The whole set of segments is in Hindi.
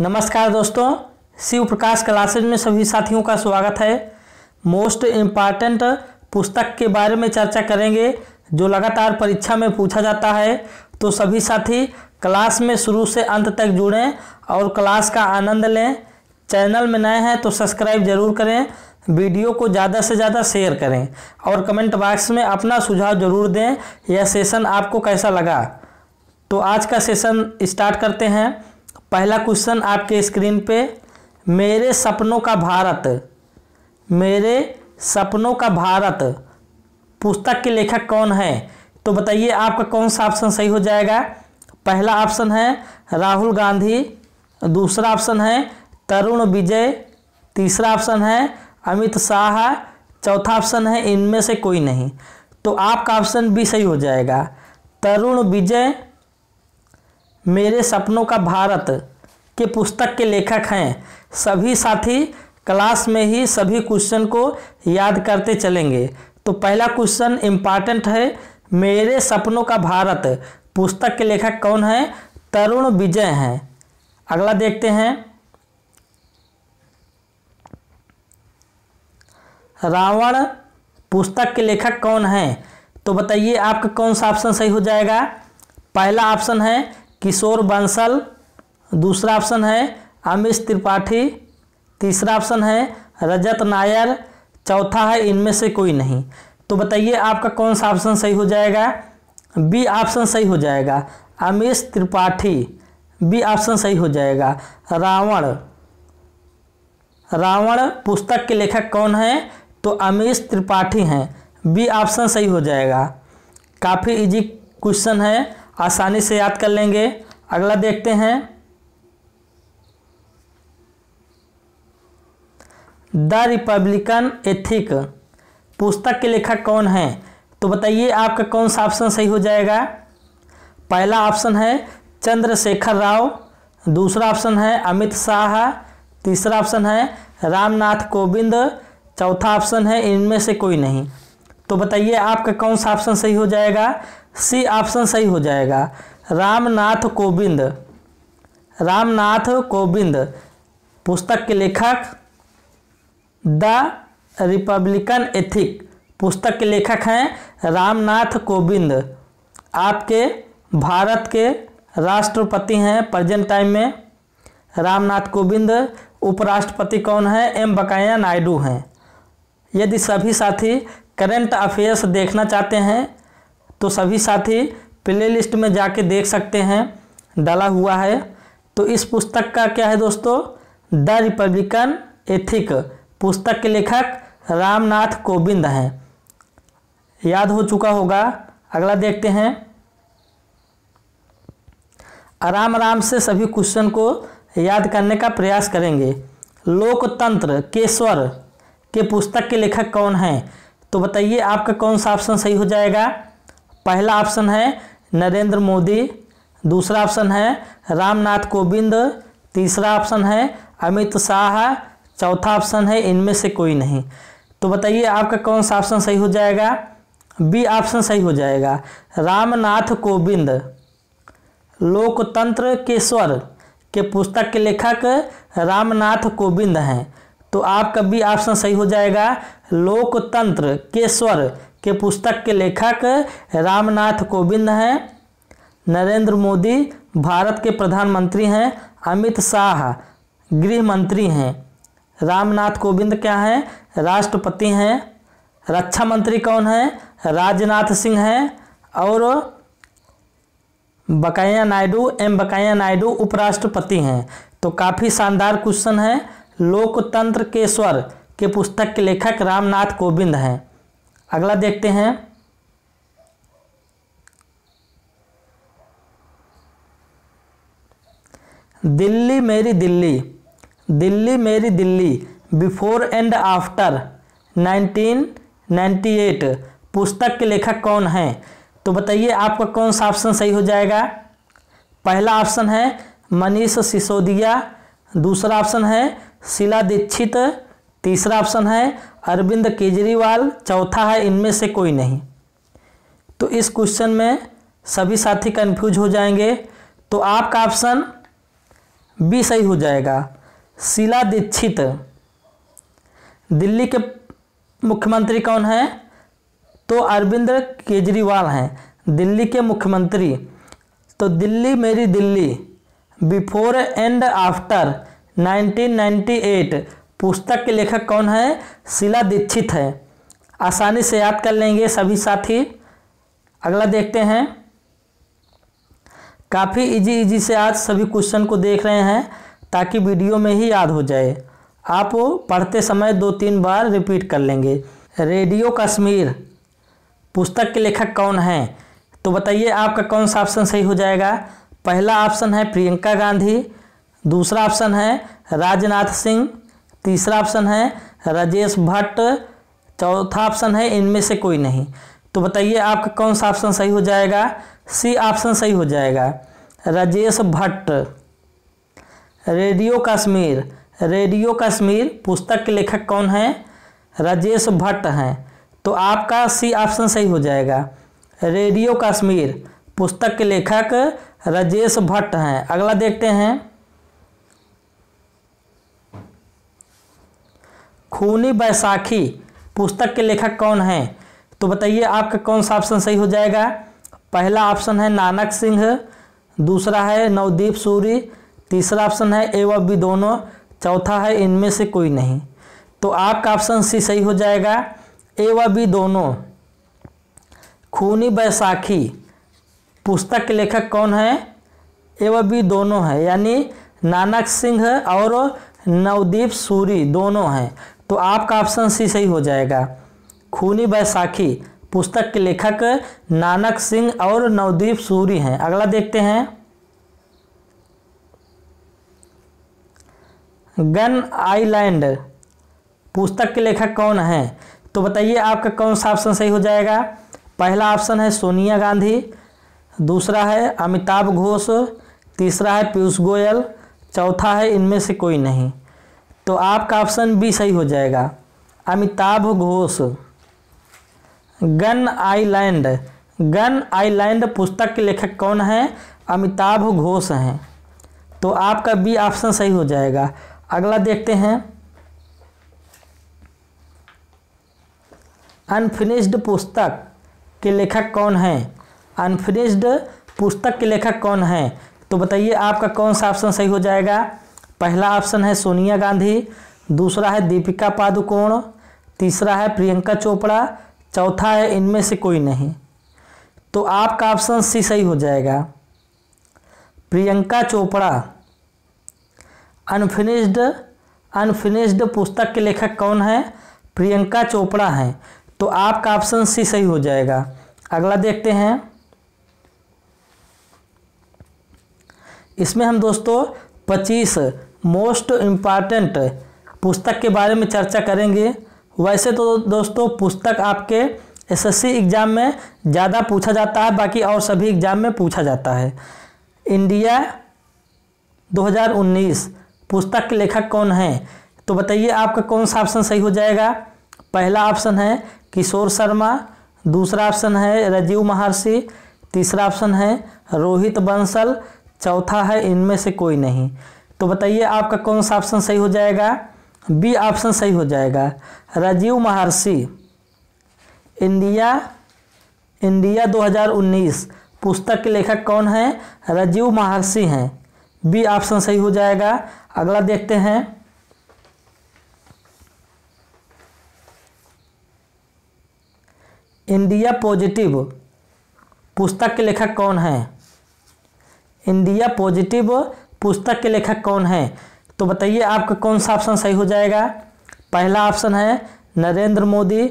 नमस्कार दोस्तों शिव प्रकाश क्लासेज में सभी साथियों का स्वागत है मोस्ट इम्पॉर्टेंट पुस्तक के बारे में चर्चा करेंगे जो लगातार परीक्षा में पूछा जाता है तो सभी साथी क्लास में शुरू से अंत तक जुड़ें और क्लास का आनंद लें चैनल में नए हैं तो सब्सक्राइब जरूर करें वीडियो को ज़्यादा से ज़्यादा शेयर करें और कमेंट बॉक्स में अपना सुझाव जरूर दें यह सेशन आपको कैसा लगा तो आज का सेशन स्टार्ट करते हैं पहला क्वेश्चन आपके स्क्रीन पे मेरे सपनों का भारत मेरे सपनों का भारत पुस्तक के लेखक कौन है तो बताइए आपका कौन सा ऑप्शन सही हो जाएगा पहला ऑप्शन है राहुल गांधी दूसरा ऑप्शन है तरुण विजय तीसरा ऑप्शन है अमित शाह चौथा ऑप्शन है इनमें से कोई नहीं तो आपका ऑप्शन भी सही हो जाएगा तरुण विजय मेरे सपनों का भारत के पुस्तक के लेखक हैं सभी साथी क्लास में ही सभी क्वेश्चन को याद करते चलेंगे तो पहला क्वेश्चन इम्पॉर्टेंट है मेरे सपनों का भारत पुस्तक के लेखक कौन है तरुण विजय हैं अगला देखते हैं रावण पुस्तक के लेखक कौन हैं तो बताइए आपका कौन सा ऑप्शन सही हो जाएगा पहला ऑप्शन है किशोर बंसल दूसरा ऑप्शन है अमित त्रिपाठी तीसरा ऑप्शन है रजत नायर चौथा है इनमें से कोई नहीं तो बताइए आपका कौन सा ऑप्शन सही हो जाएगा बी ऑप्शन सही हो जाएगा अमित त्रिपाठी बी ऑप्शन सही हो जाएगा रावण रावण पुस्तक के लेखक कौन है तो अमित त्रिपाठी हैं बी ऑप्शन सही हो जाएगा काफ़ी इजी क्वेश्चन है आसानी से याद कर लेंगे अगला देखते हैं द रिपब्लिकन एथिक पुस्तक के लेखक कौन हैं तो बताइए आपका कौन सा ऑप्शन सही हो जाएगा पहला ऑप्शन है चंद्रशेखर राव दूसरा ऑप्शन है अमित शाह तीसरा ऑप्शन है रामनाथ कोविंद चौथा ऑप्शन है इनमें से कोई नहीं तो बताइए आपका कौन सा ऑप्शन सही हो जाएगा सी ऑप्शन सही हो जाएगा रामनाथ कोविंद रामनाथ कोविंद पुस्तक के लेखक द रिपब्लिकन एथिक पुस्तक के लेखक हैं रामनाथ कोविंद आपके भारत के राष्ट्रपति हैं प्रेजेंट टाइम में रामनाथ कोविंद उपराष्ट्रपति कौन है एम बकाया नायडू हैं यदि सभी साथी करंट अफेयर्स देखना चाहते हैं तो सभी साथी प्ले लिस्ट में जाके देख सकते हैं डाला हुआ है तो इस पुस्तक का क्या है दोस्तों द रिपब्लिकन एथिक पुस्तक के लेखक रामनाथ कोविंद हैं याद हो चुका होगा अगला देखते हैं आराम आराम से सभी क्वेश्चन को याद करने का प्रयास करेंगे लोकतंत्र केशवर के पुस्तक के लेखक कौन हैं तो बताइए आपका कौन सा ऑप्शन सही हो जाएगा पहला ऑप्शन है नरेंद्र मोदी दूसरा ऑप्शन है रामनाथ कोविंद तीसरा ऑप्शन है अमित शाह चौथा ऑप्शन है इनमें से कोई नहीं तो बताइए आपका कौन सा ऑप्शन सही हो जाएगा बी ऑप्शन सही हो जाएगा रामनाथ कोविंद लोकतंत्र के स्वर के पुस्तक के लेखक रामनाथ कोविंद हैं तो आपका बी ऑप्शन सही हो जाएगा लोकतंत्र के स्वर के पुस्तक के लेखक रामनाथ कोविंद हैं नरेंद्र मोदी भारत के प्रधानमंत्री हैं अमित शाह गृह मंत्री हैं रामनाथ कोविंद क्या हैं राष्ट्रपति हैं रक्षा मंत्री कौन हैं राजनाथ सिंह हैं और बकाया नायडू एम बकाया नायडू उपराष्ट्रपति हैं तो काफ़ी शानदार क्वेश्चन है लोकतंत्र के स्वर के पुस्तक के लेखक रामनाथ कोविंद हैं अगला देखते हैं दिल्ली मेरी दिल्ली दिल्ली मेरी दिल्ली बिफोर एंड आफ्टर 1998 पुस्तक के लेखक कौन हैं तो बताइए आपका कौन सा ऑप्शन सही हो जाएगा पहला ऑप्शन है मनीष सिसोदिया दूसरा ऑप्शन है शिला दीक्षित तीसरा ऑप्शन है अरविंद केजरीवाल चौथा है इनमें से कोई नहीं तो इस क्वेश्चन में सभी साथी कन्फ्यूज हो जाएंगे तो आपका ऑप्शन बी सही हो जाएगा शीला दीक्षित दिल्ली के मुख्यमंत्री कौन हैं तो अरविंद केजरीवाल हैं दिल्ली के मुख्यमंत्री तो दिल्ली मेरी दिल्ली बिफोर एंड आफ्टर 1998 पुस्तक के लेखक कौन है शिला दीक्षित है आसानी से याद कर लेंगे सभी साथी अगला देखते हैं काफ़ी इजी इजी से आज सभी क्वेश्चन को देख रहे हैं ताकि वीडियो में ही याद हो जाए आप पढ़ते समय दो तीन बार रिपीट कर लेंगे रेडियो कश्मीर पुस्तक के लेखक कौन हैं तो बताइए आपका कौन सा ऑप्शन सही हो जाएगा पहला ऑप्शन है प्रियंका गांधी दूसरा ऑप्शन है राजनाथ सिंह तीसरा ऑप्शन है राजेश भट्ट चौथा ऑप्शन है इनमें से कोई नहीं तो बताइए आपका कौन सा ऑप्शन सही हो जाएगा सी ऑप्शन सही हो जाएगा राजेश भट्ट रेडियो कश्मीर रेडियो कश्मीर पुस्तक के लेखक कौन हैं राजेश भट्ट हैं तो आपका सी ऑप्शन सही हो जाएगा रेडियो कश्मीर पुस्तक के लेखक राजेश भट्ट हैं अगला देखते हैं खूनी बैसाखी पुस्तक के लेखक कौन हैं तो बताइए आपका कौन सा ऑप्शन सही हो जाएगा पहला ऑप्शन है नानक सिंह दूसरा है नवदीप सूरी तीसरा ऑप्शन है ए व बी दोनों चौथा है इनमें से कोई नहीं तो आपका ऑप्शन सी सही हो जाएगा ए व बी दोनों खूनी बैसाखी पुस्तक के लेखक कौन है ए व बी दोनों है यानी नानक सिंह और नवदीप सूरी दोनों हैं तो आपका ऑप्शन सी सही हो जाएगा खूनी बैसाखी पुस्तक के लेखक नानक सिंह और नवदीप सूरी हैं अगला देखते हैं गन आइलैंड पुस्तक के लेखक कौन हैं तो बताइए आपका कौन सा ऑप्शन सही हो जाएगा पहला ऑप्शन है सोनिया गांधी दूसरा है अमिताभ घोष तीसरा है पीयूष गोयल चौथा है इनमें से कोई नहीं तो आपका ऑप्शन बी सही हो जाएगा Amitav Ghosh gun island gun island पुस्तक के लेखक कौन हैं अमिताभ घोष हैं तो आपका बी ऑप्शन सही हो जाएगा अगला देखते हैं अनफिनिश्ड पुस्तक के लेखक कौन हैं अनफिनिश्ड पुस्तक के लेखक कौन हैं तो बताइए आपका कौन सा ऑप्शन सही हो जाएगा पहला ऑप्शन है सोनिया गांधी दूसरा है दीपिका पादुकोण तीसरा है प्रियंका चोपड़ा चौथा है इनमें से कोई नहीं तो आपका ऑप्शन सी सही हो जाएगा प्रियंका चोपड़ा अनफिनिश्ड अनफिनिश्ड पुस्तक के लेखक कौन है प्रियंका चोपड़ा हैं तो आपका ऑप्शन सी सही हो जाएगा अगला देखते हैं इसमें हम दोस्तों पच्चीस मोस्ट इम्पॉर्टेंट पुस्तक के बारे में चर्चा करेंगे वैसे तो दोस्तों पुस्तक आपके एसएससी एग्ज़ाम में ज़्यादा पूछा जाता है बाकी और सभी एग्ज़ाम में पूछा जाता है इंडिया 2019 पुस्तक के लेखक कौन हैं तो बताइए आपका कौन सा ऑप्शन सही हो जाएगा पहला ऑप्शन है किशोर शर्मा दूसरा ऑप्शन है राजीव महर्षि तीसरा ऑप्शन है रोहित बंसल चौथा है इनमें से कोई नहीं तो बताइए आपका कौन सा ऑप्शन सही हो जाएगा बी ऑप्शन सही हो जाएगा राजीव महर्षि इंडिया इंडिया 2019 पुस्तक के लेखक कौन हैं राजीव महर्षि हैं बी ऑप्शन सही हो जाएगा अगला देखते हैं इंडिया पॉजिटिव पुस्तक के लेखक कौन हैं इंडिया पॉजिटिव पुस्तक के लेखक कौन है तो बताइए आपका कौन सा ऑप्शन सही हो जाएगा पहला ऑप्शन है नरेंद्र मोदी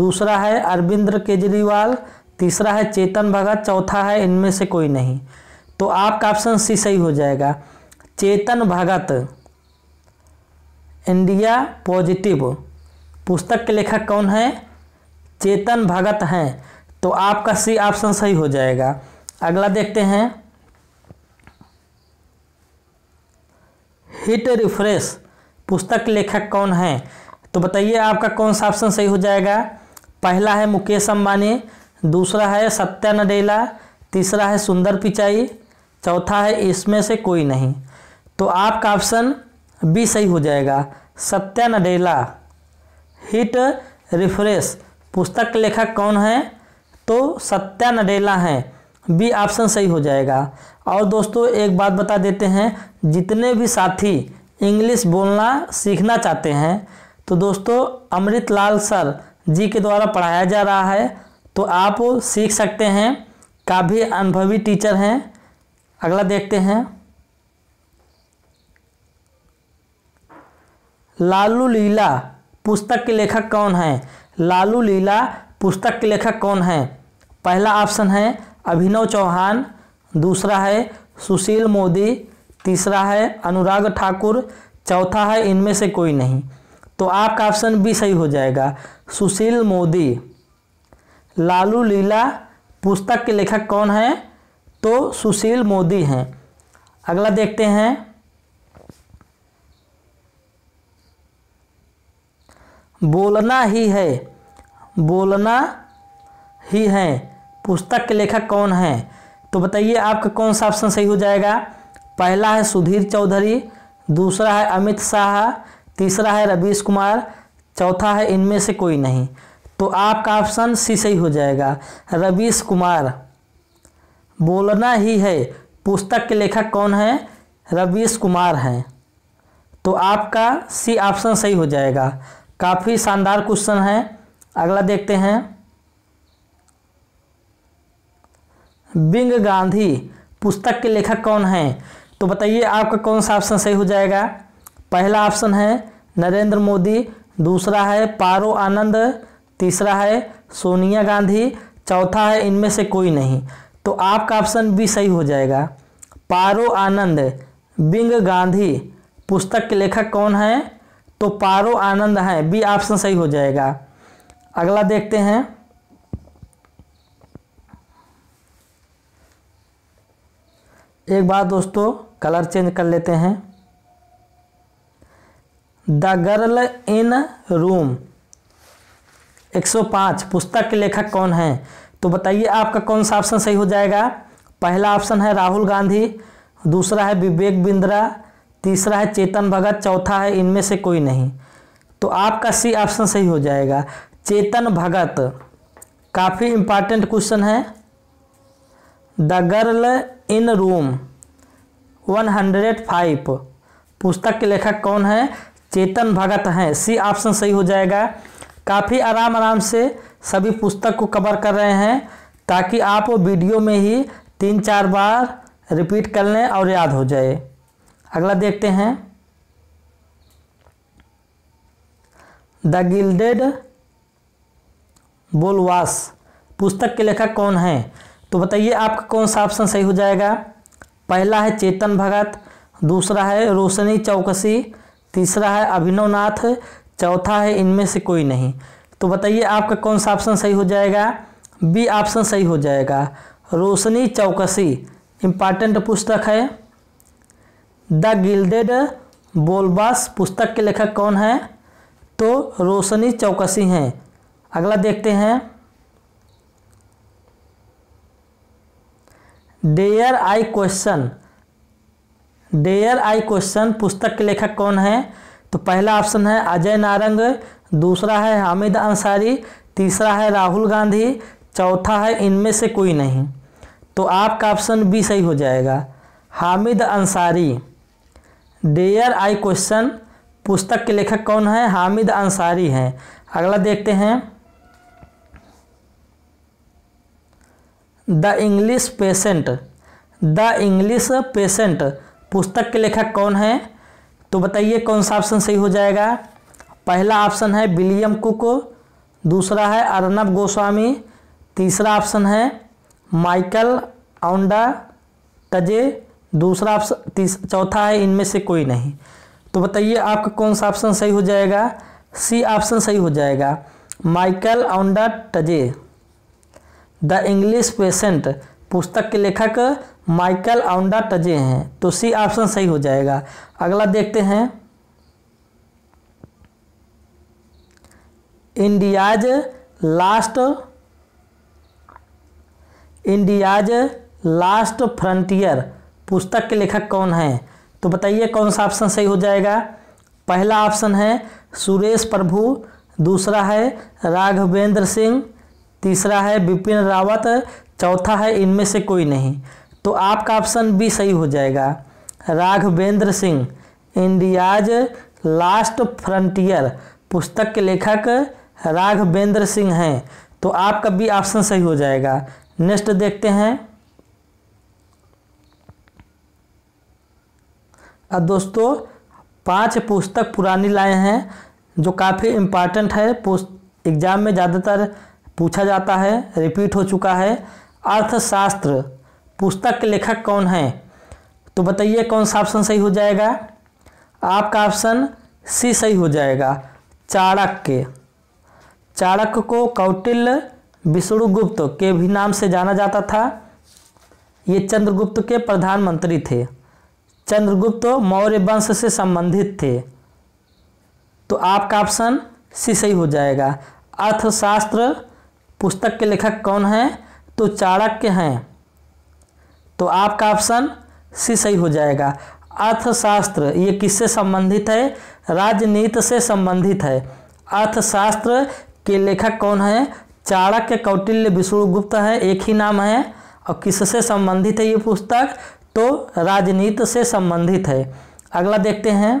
दूसरा है अरविंद केजरीवाल तीसरा है चेतन भगत चौथा है इनमें से कोई नहीं तो आपका ऑप्शन सी सही हो जाएगा चेतन भगत इंडिया पॉजिटिव पुस्तक के लेखक कौन है चेतन भगत हैं तो आपका सी ऑप्शन सही हो जाएगा अगला देखते हैं हिट रिफ्रेश पुस्तक लेखक कौन हैं तो बताइए आपका कौन सा ऑप्शन सही हो जाएगा पहला है मुकेश अम्बानी दूसरा है सत्या नडेला तीसरा है सुंदर पिचाई चौथा है इसमें से कोई नहीं तो आपका ऑप्शन बी सही हो जाएगा सत्या नडेला हिट रिफ्रेश पुस्तक लेखक कौन है तो सत्या नडेला हैं बी ऑप्शन सही हो जाएगा और दोस्तों एक बात बता देते हैं जितने भी साथी इंग्लिश बोलना सीखना चाहते हैं तो दोस्तों अमृत लाल सर जी के द्वारा पढ़ाया जा रहा है तो आप सीख सकते हैं काफ़ी अनुभवी टीचर हैं अगला देखते हैं लालू लीला पुस्तक के लेखक कौन हैं लालू लीला पुस्तक के लेखक कौन हैं पहला ऑप्शन है अभिनव चौहान दूसरा है सुशील मोदी तीसरा है अनुराग ठाकुर चौथा है इनमें से कोई नहीं तो आपका ऑप्शन भी सही हो जाएगा सुशील मोदी लालू लीला पुस्तक के लेखक कौन हैं तो सुशील मोदी हैं अगला देखते हैं बोलना ही है बोलना ही है पुस्तक के लेखक कौन हैं तो बताइए आपका कौन सा ऑप्शन सही हो जाएगा पहला है सुधीर चौधरी दूसरा है अमित शाह तीसरा है रवीश कुमार चौथा है इनमें से कोई नहीं तो आपका ऑप्शन सी सही हो जाएगा रवीश कुमार बोलना ही है पुस्तक के लेखक कौन है रवीश कुमार हैं तो आपका सी ऑप्शन सही हो जाएगा काफ़ी शानदार क्वेश्चन है अगला देखते हैं बिंग गांधी पुस्तक के लेखक कौन हैं तो बताइए आपका कौन सा ऑप्शन सही हो जाएगा पहला ऑप्शन है नरेंद्र मोदी दूसरा है पारो आनंद तीसरा है सोनिया गांधी चौथा है इनमें से कोई नहीं तो आपका ऑप्शन बी सही हो जाएगा पारो आनंद बिंग गांधी पुस्तक के लेखक कौन हैं तो पारो आनंद हैं बी ऑप्शन सही हो जाएगा अगला देखते हैं एक बार दोस्तों कलर चेंज कर लेते हैं द गर्ल इन रूम 105 पुस्तक के लेखक कौन हैं तो बताइए आपका कौन सा ऑप्शन सही हो जाएगा पहला ऑप्शन है राहुल गांधी दूसरा है विवेक बिंद्रा तीसरा है चेतन भगत चौथा है इनमें से कोई नहीं तो आपका सी ऑप्शन सही हो जाएगा चेतन भगत काफ़ी इम्पॉर्टेंट क्वेश्चन है द गर्ल इन रूम 105 पुस्तक के लेखक कौन है चेतन भगत हैं सी ऑप्शन सही हो जाएगा काफ़ी आराम आराम से सभी पुस्तक को कवर कर रहे हैं ताकि आप वीडियो में ही तीन चार बार रिपीट कर लें और याद हो जाए अगला देखते हैं द गिल्डेड बोलवास पुस्तक के लेखक कौन हैं तो बताइए आपका कौन सा ऑप्शन सही हो जाएगा पहला है चेतन भगत दूसरा है रोशनी चौकसी तीसरा है अभिनव नाथ चौथा है इनमें से कोई नहीं तो बताइए आपका कौन सा ऑप्शन सही हो जाएगा बी ऑप्शन सही हो जाएगा रोशनी चौकसी इम्पॉर्टेंट पुस्तक है द गिल्डेड बोलबास पुस्तक के लेखक कौन है तो रोशनी चौकसी हैं अगला देखते हैं dare I question dare I question पुस्तक के लेखक कौन है तो पहला ऑप्शन है अजय नारंग दूसरा है हामिद अंसारी तीसरा है राहुल गांधी चौथा है इनमें से कोई नहीं तो आपका ऑप्शन बी सही हो जाएगा Hamid Ansari dare I question पुस्तक के लेखक कौन है हामिद अंसारी हैं अगला देखते हैं the English patient the English patient पुस्तक के लेखक कौन है तो बताइए कौन सा ऑप्शन सही हो जाएगा पहला ऑप्शन है विलियम कुक दूसरा है अर्नब गोस्वामी तीसरा ऑप्शन है माइकल औंडा टजे दूसरा ऑप्शन चौथा है इनमें से कोई नहीं तो बताइए आपका कौन सा ऑप्शन सही हो जाएगा सी ऑप्शन सही हो जाएगा Michael Ondaatje the English patient पुस्तक के लेखक माइकल आउंडा टजे हैं तो सी ऑप्शन सही हो जाएगा अगला देखते हैं India's last India's last frontier पुस्तक के लेखक कौन हैं तो बताइए कौन सा ऑप्शन सही हो जाएगा पहला ऑप्शन है सुरेश प्रभु दूसरा है राघवेंद्र सिंह तीसरा है बिपिन रावत चौथा है इनमें से कोई नहीं तो आपका ऑप्शन बी सही हो जाएगा Raghavendra Singh India's last frontier पुस्तक के लेखक राघवेंद्र सिंह हैं तो आपका भी ऑप्शन सही हो जाएगा नेक्स्ट देखते हैं अब दोस्तों पांच पुस्तक पुरानी लाए हैं जो काफ़ी इम्पॉर्टेंट है एग्ज़ाम में ज़्यादातर पूछा जाता है रिपीट हो चुका है अर्थशास्त्र पुस्तक के लेखक कौन हैं तो बताइए कौन सा ऑप्शन सही हो जाएगा आपका ऑप्शन सी सही हो जाएगा चाणक्य चाणक्य को कौटिल्य विष्णुगुप्त के भी नाम से जाना जाता था ये चंद्रगुप्त के प्रधानमंत्री थे चंद्रगुप्त मौर्य वंश से संबंधित थे तो आपका ऑप्शन सी सही हो जाएगा अर्थशास्त्र पुस्तक के लेखक कौन हैं तो चाणक्य हैं तो आपका ऑप्शन सी सही हो जाएगा अर्थशास्त्र ये किससे संबंधित है राजनीति से संबंधित है अर्थशास्त्र के लेखक कौन है चाणक्य कौटिल्य विष्णुगुप्त है एक ही नाम है और किससे संबंधित है ये पुस्तक तो राजनीति से संबंधित है अगला देखते हैं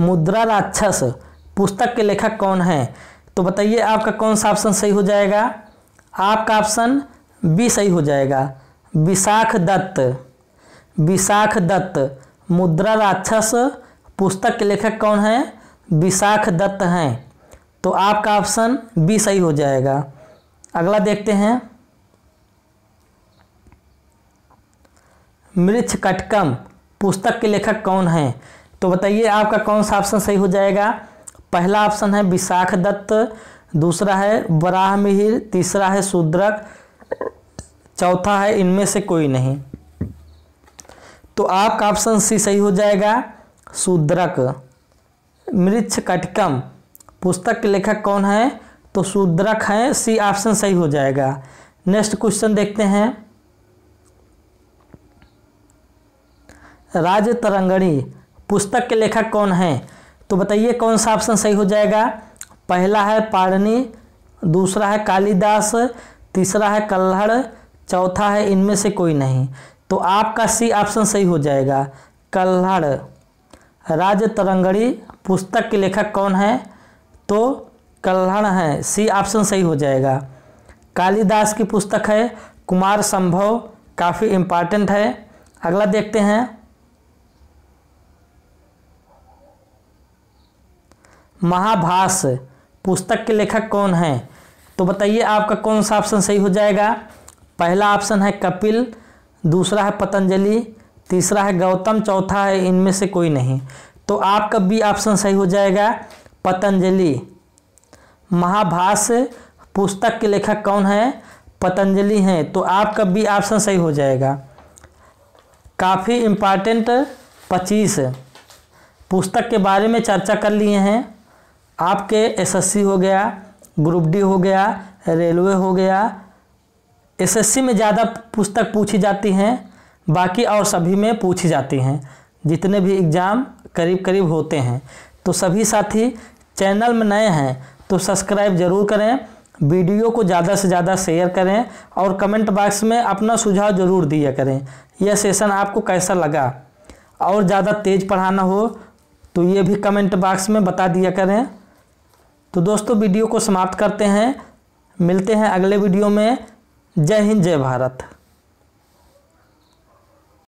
मुद्रा राक्षस पुस्तक के लेखक कौन हैं तो बताइए आपका कौन सा ऑप्शन सही हो जाएगा आपका ऑप्शन बी सही हो जाएगा विशाख दत्त विशाख दत्त मुद्रा राक्षस पुस्तक के लेखक कौन हैं विशाख दत्त हैं तो आपका ऑप्शन बी सही हो जाएगा अगला देखते हैं मृक्ष कटकम पुस्तक के लेखक कौन हैं तो बताइए आपका कौन सा ऑप्शन सही हो जाएगा पहला ऑप्शन है विशाख दत्त दूसरा है बराह मिहिर तीसरा है शूद्रक चौथा है इनमें से कोई नहीं तो आपका ऑप्शन सी सही हो जाएगा शूद्रक मृक्ष कटकम पुस्तक के लेखक कौन है तो शूद्रक है सी ऑप्शन सही हो जाएगा नेक्स्ट क्वेश्चन देखते हैं राज तरंगणी पुस्तक के लेखक कौन है तो बताइए कौन सा ऑप्शन सही हो जाएगा पहला है पाड़नी दूसरा है कालिदास तीसरा है कल्हड़ चौथा है इनमें से कोई नहीं तो आपका सी ऑप्शन सही हो जाएगा कल्हड़ राज तरंगड़ी पुस्तक के लेखक कौन है तो कल्हड़ है सी ऑप्शन सही हो जाएगा कालिदास की पुस्तक है कुमार संभव काफ़ी इम्पॉर्टेंट है अगला देखते हैं महाभास पुस्तक के लेखक कौन हैं तो बताइए आपका कौन सा ऑप्शन सही हो जाएगा पहला ऑप्शन है कपिल दूसरा है पतंजलि तीसरा है गौतम चौथा है इनमें से कोई नहीं तो आपका बी ऑप्शन सही हो जाएगा पतंजलि महाभास पुस्तक के लेखक कौन है पतंजलि हैं तो आपका बी ऑप्शन सही हो जाएगा काफ़ी इम्पॉर्टेंट पच्चीस पुस्तक के बारे में चर्चा कर लिए हैं आपके एसएससी हो गया ग्रुप डी हो गया रेलवे हो गया एसएससी में ज़्यादा पुस्तक पूछी जाती हैं बाकी और सभी में पूछी जाती हैं जितने भी एग्ज़ाम करीब करीब होते हैं तो सभी साथी चैनल में नए हैं तो सब्सक्राइब ज़रूर करें वीडियो को ज़्यादा से ज़्यादा शेयर करें और कमेंट बॉक्स में अपना सुझाव ज़रूर दिया करें यह सेशन आपको कैसा लगा और ज़्यादा तेज़ पढ़ाना हो तो ये भी कमेंट बॉक्स में बता दिया करें तो दोस्तों वीडियो को समाप्त करते हैं मिलते हैं अगले वीडियो में जय हिंद जय भारत